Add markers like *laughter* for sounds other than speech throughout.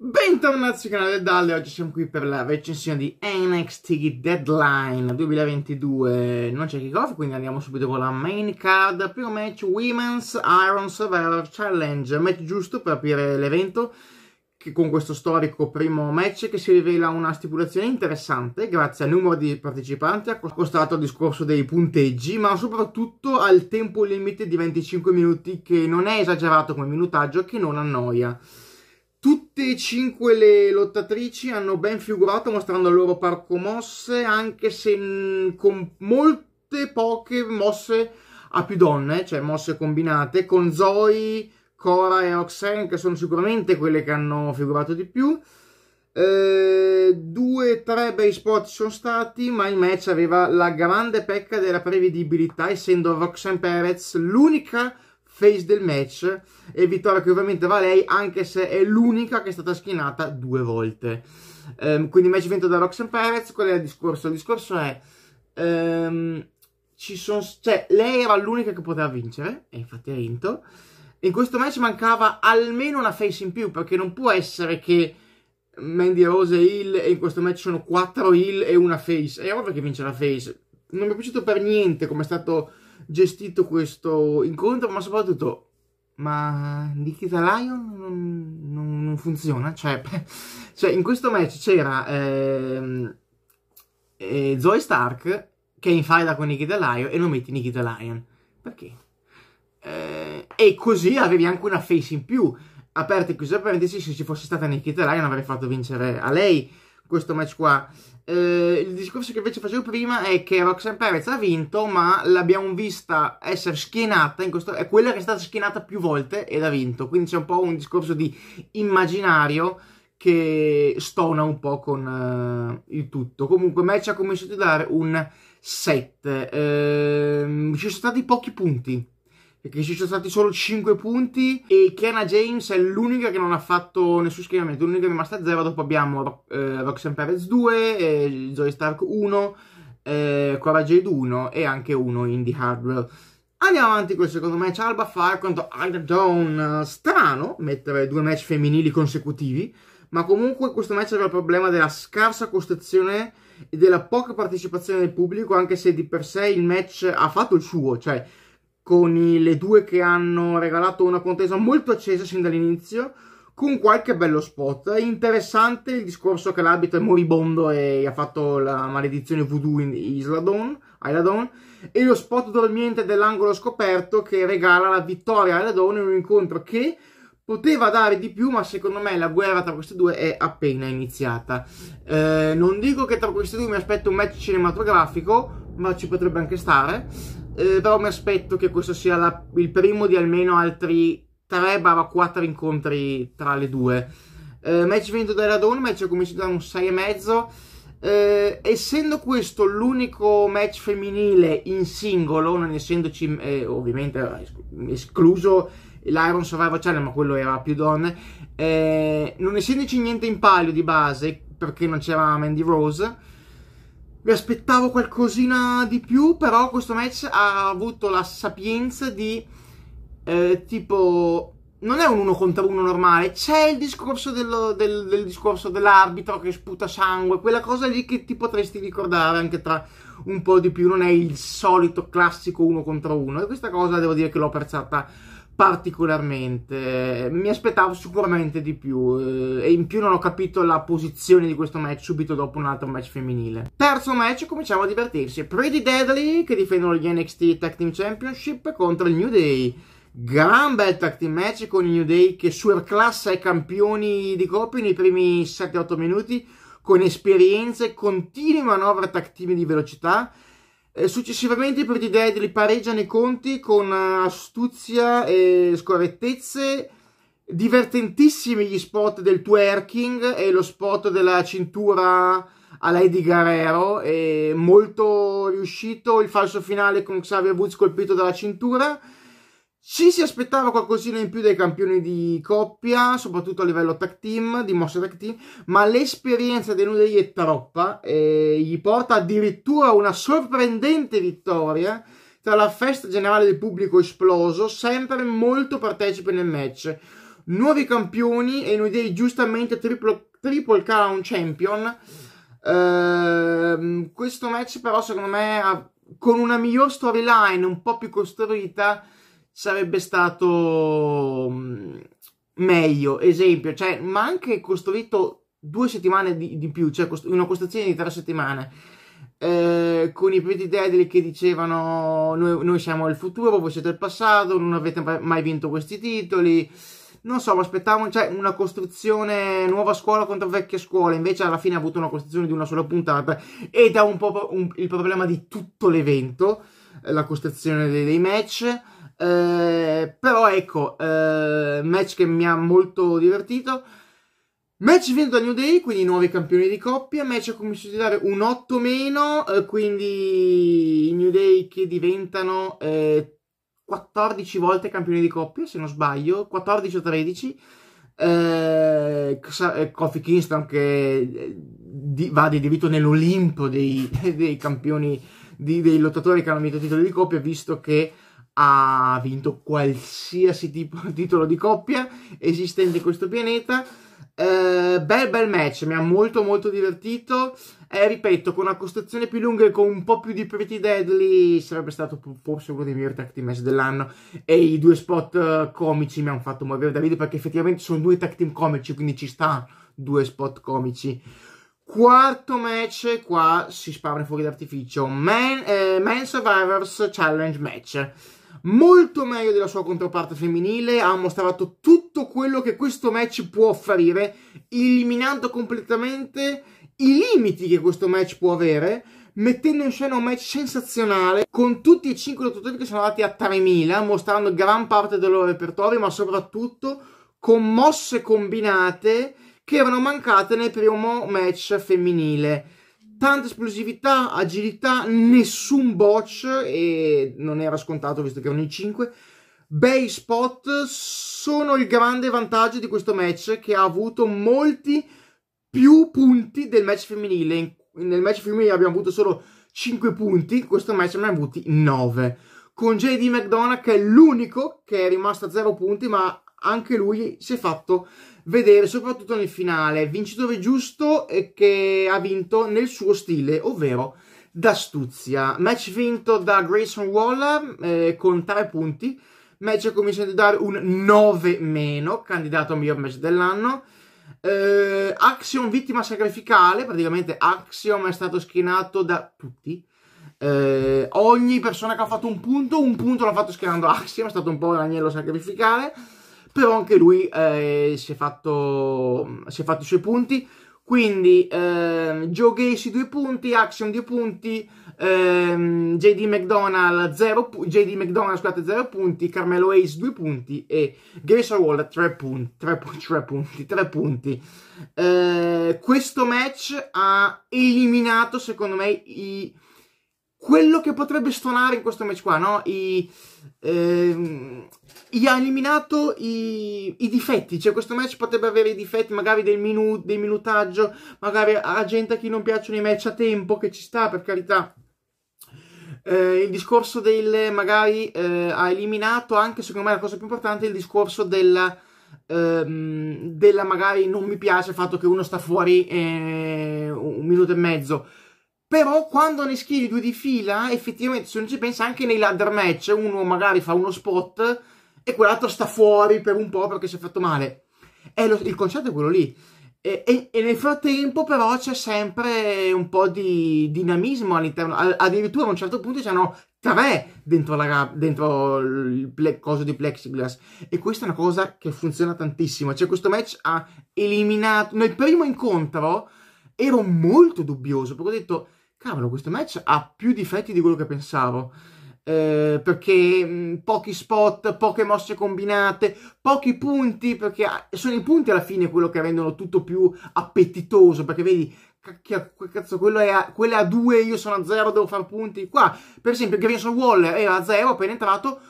Bentornati sul canale Dalle, oggi siamo qui per la recensione di NXT Deadline 2022 Non c'è kickoff, quindi andiamo subito con la main card Primo match, Women's Iron Survivor Challenge Match giusto per aprire l'evento Con questo storico primo match che si rivela una stipulazione interessante Grazie al numero di partecipanti, accostato al discorso dei punteggi Ma soprattutto al tempo limite di 25 minuti Che non è esagerato come minutaggio, che non annoia Tutte e cinque le lottatrici hanno ben figurato mostrando le loro parco mosse, anche se mm, con molte poche mosse a più donne, cioè mosse combinate, con Zoe, Cora e Roxanne, che sono sicuramente quelle che hanno figurato di più. Eh, due tre bei spot sono stati, ma il match aveva la grande pecca della prevedibilità, essendo Roxanne Perez l'unica face del match e vittoria che ovviamente va a lei anche se è l'unica che è stata schienata due volte. Um, quindi match vinto da Roxanne Perez, qual è il discorso? Il discorso è... Um, ci sono, cioè, lei era l'unica che poteva vincere, e infatti ha vinto. In questo match mancava almeno una face in più, perché non può essere che Mandy Rose è Hill e in questo match sono 4 Hill e una face. È ovvio che vince la face. Non mi è piaciuto per niente come è stato gestito questo incontro, ma soprattutto, ma Nikita Lion non, non, non funziona? Cioè, *laughs* cioè, in questo match c'era ehm, eh, Zoe Stark che è in faida con Nikita Lion e non metti Nikita Lion. Perché? Eh, e così avevi anche una face in più. Aperta e chiusa parentesi, se ci fosse stata Nikita Lion avrei fatto vincere a lei questo match qua. Eh, il discorso che invece facevo prima è che Roxanne Perez ha vinto, ma l'abbiamo vista essere schienata in questo. è quella che è stata schienata più volte ed ha vinto. Quindi c'è un po' un discorso di immaginario che stona un po' con uh, il tutto. Comunque, match ha cominciato a dare un 7. Ehm, ci sono stati pochi punti che ci sono stati solo 5 punti e Kiana James è l'unica che non ha fatto nessun schieramento, l'unica che è rimasta a 0, dopo abbiamo eh, Roxanne Perez 2, eh, Zoe Stark 1, eh, Cora Jade 1 e anche 1 Indy Hardwell. Andiamo avanti con il secondo match, Alba Fire contro Ida Dawn, strano mettere due match femminili consecutivi, ma comunque questo match aveva il problema della scarsa costruzione e della poca partecipazione del pubblico, anche se di per sé il match ha fatto il suo, cioè con i, le due che hanno regalato una contesa molto accesa sin dall'inizio, con qualche bello spot. È interessante il discorso che l'abito è moribondo e ha fatto la maledizione voodoo in Isladon, Dawn, e lo spot dormiente dell'angolo scoperto che regala la vittoria a Isladon in un incontro che poteva dare di più, ma secondo me la guerra tra questi due è appena iniziata. Eh, non dico che tra questi due mi aspetto un match cinematografico, ma ci potrebbe anche stare eh, però mi aspetto che questo sia la, il primo di almeno altri 3-4 incontri tra le due. Eh, match vinto dalla Dawn, match cominciato da un 6,5. Eh, essendo questo l'unico match femminile in singolo, non essendoci eh, ovviamente eh, escluso l'Iron Survivor Challenge, ma quello era più donne, eh, non essendoci niente in palio di base perché non c'era Mandy Rose mi aspettavo qualcosina di più, però questo match ha avuto la sapienza di eh, tipo non è un uno contro uno normale, c'è il discorso dello, del, del, discorso dell'arbitro che sputa sangue, quella cosa lì che ti potresti ricordare anche tra un po' di più, non è il solito classico uno contro uno. e questa cosa devo dire che l'ho apprezzata particolarmente. Mi aspettavo sicuramente di più eh, e in più non ho capito la posizione di questo match subito dopo un altro match femminile. Terzo match cominciamo a divertirsi. Pretty Deadly che difendono gli NXT Tag Team Championship contro il New Day. Gran bel tag team match con il New Day che surclassa i campioni di coppia nei primi 7-8 minuti con esperienze, continui manovre tag team di velocità eh, successivamente i Pretty pareggiano i conti con eh, astuzia e scorrettezze, divertentissimi gli spot del twerking e lo spot della cintura a Lady Guerrero, è molto riuscito il falso finale con Xavier Woods colpito dalla cintura, ci si aspettava qualcosina in più dai campioni di coppia, soprattutto a livello tag team, di mossa tag team, ma l'esperienza dei New è troppa e gli porta addirittura una sorprendente vittoria tra la festa generale del pubblico esploso, sempre molto partecipe nel match. Nuovi campioni e New Day giustamente triplo, triple crown champion. Ehm, questo match però secondo me ha, con una miglior storyline, un po' più costruita sarebbe stato mm, meglio. Esempio, cioè, ma anche costruito due settimane di, di più, cioè una costruzione di tre settimane. Eh, con i preti dedeli che dicevano noi, noi, siamo il futuro, voi siete il passato, non avete mai vinto questi titoli. Non so, aspettavo cioè, una costruzione nuova scuola contro vecchia scuola, invece alla fine ha avuto una costruzione di una sola puntata ed ha un po' un, il problema di tutto l'evento, eh, la costruzione dei, dei match eh, però ecco, eh, match che mi ha molto divertito. Match vinto da New Day, quindi nuovi campioni di coppia. Match ha cominciato a dare un 8 meno, eh, quindi i New Day che diventano 14 eh, volte campioni di coppia, se non sbaglio, 14 o 13. Eh, eh, Kofi Kingston che va di debito nell'Olimpo dei, *laughs* dei campioni, di, dei lottatori che hanno vinto titoli di coppia, visto che ha vinto qualsiasi tipo, *laughs* titolo di coppia esistente in questo pianeta. Eh, bel bel match, mi ha molto molto divertito. Eh, ripeto, con una costruzione più lunga e con un po' più di Pretty Deadly sarebbe stato forse uno dei migliori tag team match dell'anno. E i due spot eh, comici mi hanno fatto muovere da video perché effettivamente sono due tag team comici, quindi ci sta due spot comici. Quarto match, qua si spavano fuori d'artificio. Man, eh, Man Survivors Challenge Match molto meglio della sua controparte femminile, ha mostrato tutto quello che questo match può offrire, eliminando completamente i limiti che questo match può avere, mettendo in scena un match sensazionale con tutti e cinque lottatori che sono andati a 3000, mostrando gran parte del loro repertorio, ma soprattutto con mosse combinate che erano mancate nel primo match femminile tanta esplosività, agilità, nessun botch e non era scontato visto che erano i 5. Bei spot sono il grande vantaggio di questo match che ha avuto molti più punti del match femminile. nel match femminile abbiamo avuto solo 5 punti, in questo match ne abbiamo avuti 9. Con JD McDonough che è l'unico che è rimasto a 0 punti ma anche lui si è fatto vedere, soprattutto nel finale, vincitore giusto e che ha vinto nel suo stile, ovvero d'astuzia. Match vinto da Grayson Waller eh, con 3 punti, match ha cominciato a dare un 9 meno, candidato a miglior match dell'anno. Eh, Axiom vittima sacrificale, praticamente Axiom è stato schienato da tutti. Eh, ogni persona che ha fatto un punto, un punto l'ha fatto schienando Axiom, è stato un po' l'agnello sacrificale però anche lui eh, si, è fatto, si è fatto i suoi punti. Quindi eh, Joe Gacy 2 punti, Action 2 punti, ehm, JD McDonald 0 pu punti, Carmelo Ace 2 punti e Grayson Wall 3 punti. 3 punti, 3 punti, 3 punti. Eh, questo match ha eliminato secondo me i quello che potrebbe stonare in questo match qua, no? I, ehm, i ha eliminato i, i, difetti, cioè questo match potrebbe avere i difetti magari del, minu, del minutaggio, magari a gente a chi non piacciono i match a tempo, che ci sta per carità. Eh, il discorso del magari eh, ha eliminato anche, secondo me, la cosa più importante, il discorso della, ehm, della magari non mi piace il fatto che uno sta fuori eh, un minuto e mezzo però quando ne schivi due di fila, effettivamente se non ci pensa anche nei ladder match, uno magari fa uno spot e quell'altro sta fuori per un po' perché si è fatto male. Lo, il concetto è quello lì. E, e, e, nel frattempo, però, c'è sempre un po' di dinamismo all'interno. Addirittura a un certo punto c'erano tre dentro, la, dentro il ple, coso di plexiglass. E questa è una cosa che funziona tantissimo. Cioè, questo match ha eliminato. Nel primo incontro ero molto dubbioso perché ho detto cavolo, questo match ha più difetti di quello che pensavo. Eh, perché mh, mm, pochi spot, poche mosse combinate, pochi punti, perché ah, sono i punti alla fine quello che rendono tutto più appetitoso, perché vedi, cacchia, cazzo, quello è, a, quello è a 2, io sono a 0, devo fare punti. Qua, per esempio, Grayson Waller era a 0, appena entrato,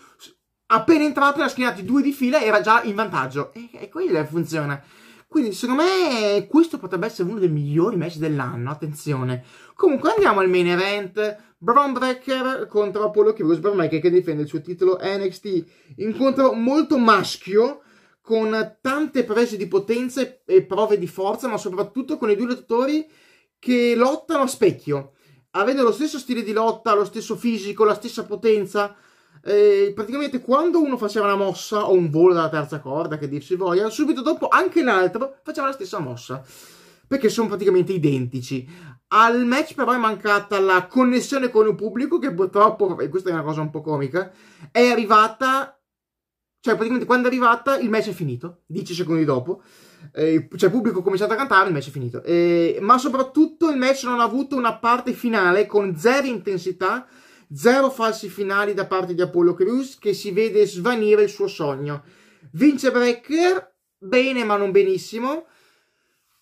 appena entrato era schienato due di fila, era già in vantaggio. E, e quello funziona. Quindi, secondo me, questo potrebbe essere uno dei migliori match dell'anno. Attenzione. Comunque, andiamo al main event. Braun Breaker contro Apollo Crews Breaker che difende il suo titolo NXT. Incontro molto maschio con tante prese di potenza e prove di forza, ma soprattutto con i due lottatori che lottano a specchio. Avendo lo stesso stile di lotta, lo stesso fisico, la stessa potenza, eh, praticamente quando uno faceva una mossa o un volo dalla terza corda, che dir si voglia, subito dopo anche l'altro faceva la stessa mossa, perché sono praticamente identici. Al match però è mancata la connessione con il pubblico, che purtroppo, e questa è una cosa un po' comica, è arrivata cioè, praticamente quando è arrivata il match è finito, 10 secondi dopo. Eh, cioè, il pubblico ha cominciato a cantare, il match è finito. Eh, ma soprattutto il match non ha avuto una parte finale con zero intensità zero falsi finali da parte di Apollo Crews che si vede svanire il suo sogno. Vince Breaker, bene ma non benissimo.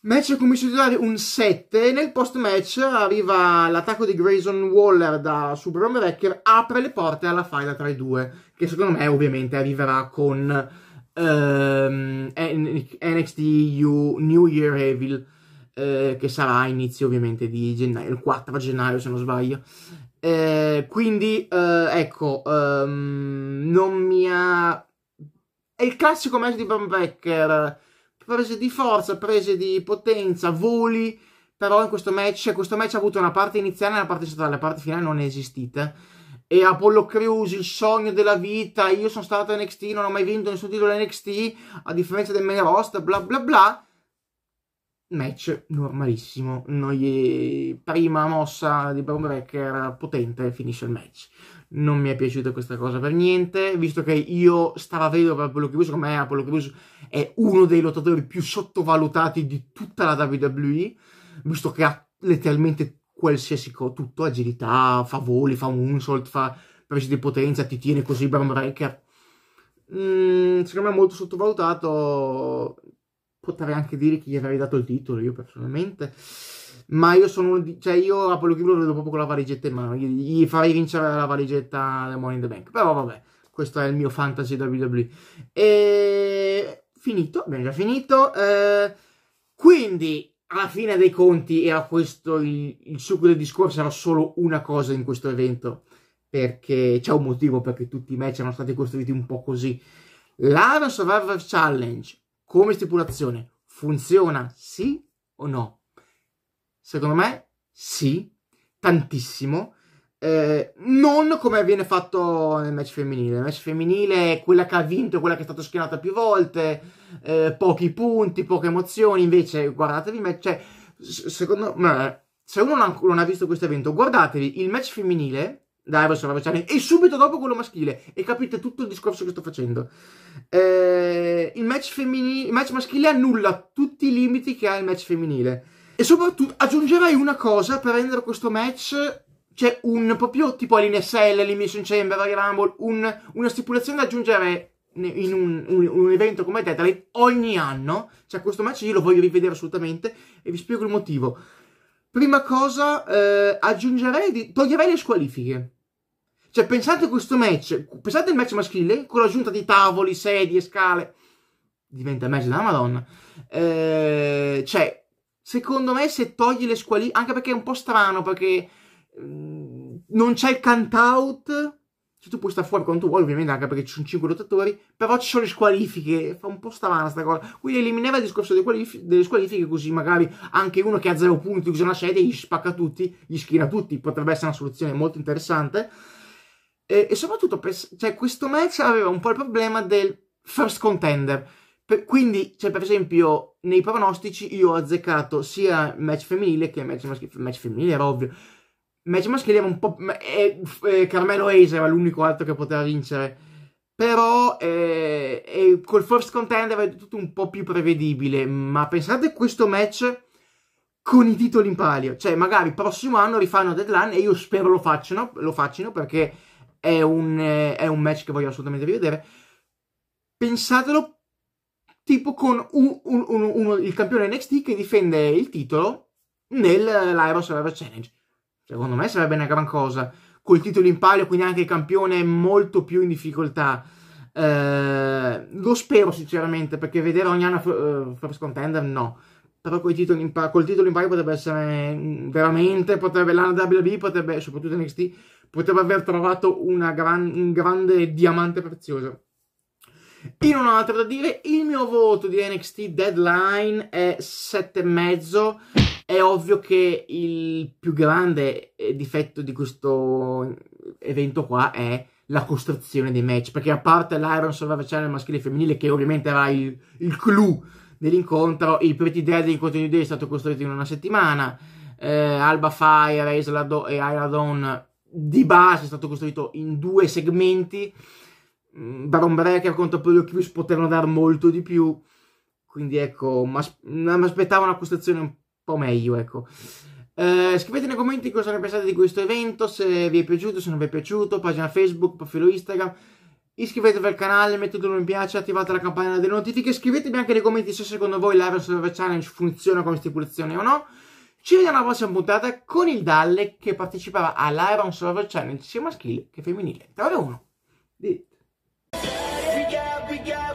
Match a comincia a dare un 7. Nel post match arriva l'attacco di Grayson Waller da Super Home apre le porte alla faida tra i due, che secondo me ovviamente arriverà con ehm, NXT EU New Year Evil. Eh, che sarà a inizio ovviamente di gennaio, il 4 gennaio se non sbaglio. Eh, quindi, eh, ecco, um, non mi ha... È il classico match di Van Becker, prese di forza, prese di potenza, voli, però in questo match, cioè, questo match ha avuto una parte iniziale e una parte centrale, la parte finale non è esistita. E Apollo Crews, il sogno della vita, io sono stato NXT, non ho mai vinto nessun titolo NXT, a differenza del main roster, bla bla bla match normalissimo. Noi, prima mossa di Brown Breaker potente, finisce il match. Non mi è piaciuta questa cosa per niente, visto che io stavo a vedere Apollo Crews, secondo me Apollo Crews è uno dei lottatori più sottovalutati di tutta la WWE, visto che ha letteralmente qualsiasi cosa, tutto, agilità, fa voli, fa un insult, fa presi di potenza, ti tiene così Brown Breaker. Mm, secondo me è molto sottovalutato potrei anche dire che gli avrei dato il titolo io personalmente. Ma io sono uno di. cioè io a quello che lo vedo proprio con la valigetta in mano. Gli, gli farei vincere la valigetta del Money in the Bank. Però vabbè, questo è il mio fantasy WWE. E finito, abbiamo già finito. Eh, quindi, alla fine dei conti, era questo il, il succo del discorso. Era solo una cosa in questo evento. Perché c'è un motivo perché tutti i match erano stati costruiti un po' così. L'Iron Survivor Challenge come stipulazione funziona sì o no? Secondo me sì, tantissimo. Eh, non come viene fatto nel match femminile. Nel match femminile è quella che ha vinto, quella che è stata schienata più volte, eh, pochi punti, poche emozioni. Invece, guardatevi il match. Cioè, secondo me, se uno non ha, non ha visto questo evento, guardatevi il match femminile Diverson avversario e subito dopo quello maschile e capite tutto il discorso che sto facendo eh, il, match femminile, il match maschile annulla tutti i limiti che ha il match femminile e soprattutto aggiungerei una cosa per rendere questo match cioè un proprio tipo all'NSL, all'Mission Chamber, al Rumble un, una stipulazione da aggiungere in un, un, un evento come Deadline ogni anno cioè questo match io lo voglio rivedere assolutamente e vi spiego il motivo Prima cosa, eh, aggiungerei, di, toglierei le squalifiche cioè, pensate a questo match, pensate al match maschile con l'aggiunta di tavoli, sedie, scale. Diventa match della Madonna. Eh, cioè, secondo me se togli le squali, anche perché è un po' strano perché mm, non c'è il count out. Cioè, tu puoi stare fuori quando tu vuoi, ovviamente, anche perché ci sono 5 lottatori, però ci sono le squalifiche, fa un po' strana sta cosa. Quindi eliminava il discorso delle, qualif- delle, squalifiche, così magari anche uno che ha 0 punti usa una sedia, gli spacca tutti, gli schina tutti, potrebbe essere una soluzione molto interessante e, e soprattutto pes- cioè, questo match aveva un po' il problema del first contender. Per, quindi, cioè, per esempio, nei pronostici io ho azzeccato sia il match femminile che il match maschile. Match femminile era ovvio. Match maschile era un po'. Eh, eh, Carmelo Ace era l'unico altro che poteva vincere. Però eh, col first contender è tutto un po' più prevedibile. Ma pensate questo match con i titoli in palio. Cioè, magari il prossimo anno rifanno deadline e io spero lo facciano, lo facciano perché è un, eh, è un match che voglio assolutamente rivedere. Pensatelo tipo con un, un, un, il campione NXT che difende il titolo nell'Aero eh, Survivor Challenge. Secondo me sarebbe una gran cosa. Col titolo in palio, quindi anche il campione molto più in difficoltà. Eh, lo spero sinceramente, perché vedere ogni anno uh, Contender no. Però col titolo, in palio, col titolo in palio potrebbe essere mm, veramente, potrebbe l'anno WWE, potrebbe, soprattutto NXT, poteva aver trovato gran, un grande diamante prezioso. Io non ho altro da dire, il mio voto di NXT Deadline è 7,5. È ovvio che il più grande eh, difetto di questo evento qua è la costruzione dei match, perché a parte l'Iron Survivor Channel maschile e femminile, che ovviamente era il, il clou dell'incontro, il Pretty Dead in continuity è stato costruito in una settimana, eh, Alba Fire, Isla Do- e Iron di base è stato costruito in due segmenti. Mm, Baron Breaker contro Apollo Crews potevano dare molto di più, quindi ecco, mi aspettavo una costruzione un po' meglio, ecco. Eh, scrivete nei commenti cosa ne pensate di questo evento, se vi è piaciuto, se non vi è piaciuto, pagina Facebook, profilo Instagram. Iscrivetevi al canale, mettete un mi piace, attivate la campanella delle notifiche, scrivetemi anche nei commenti se secondo voi l'Iron Survivor Challenge funziona come stipulazione o no. Ci vediamo alla prossima puntata con il Dalle che partecipava all'Iron Survivor Challenge sia maschile che femminile. 3 1.